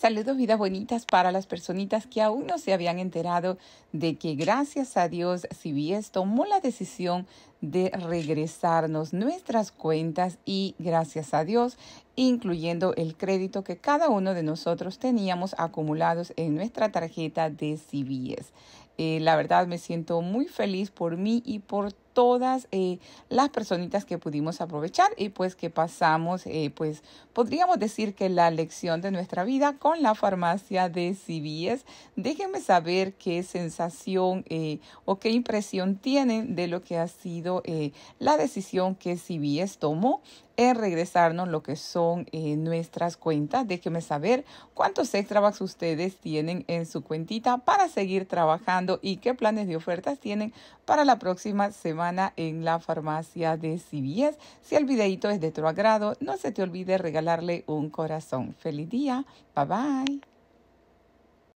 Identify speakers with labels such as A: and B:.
A: Saludos, vidas bonitas para las personitas que aún no se habían enterado de que gracias a Dios CBS tomó la decisión de regresarnos nuestras cuentas y gracias a Dios, incluyendo el crédito que cada uno de nosotros teníamos acumulados en nuestra tarjeta de CBS. Eh, la verdad me siento muy feliz por mí y por todos todas eh, las personitas que pudimos aprovechar y pues que pasamos, eh, pues podríamos decir que la lección de nuestra vida con la farmacia de CBS. Déjenme saber qué sensación eh, o qué impresión tienen de lo que ha sido la decisión que CBS tomó en regresarnos lo que son eh, nuestras cuentas. Déjenme saber cuántos bucks ustedes tienen en su cuentita para seguir trabajando y qué planes de ofertas tienen para la próxima semana en la farmacia de CBS. Si el videito es de tu agrado, no se te olvide regalarle un corazón. Feliz día. Bye bye.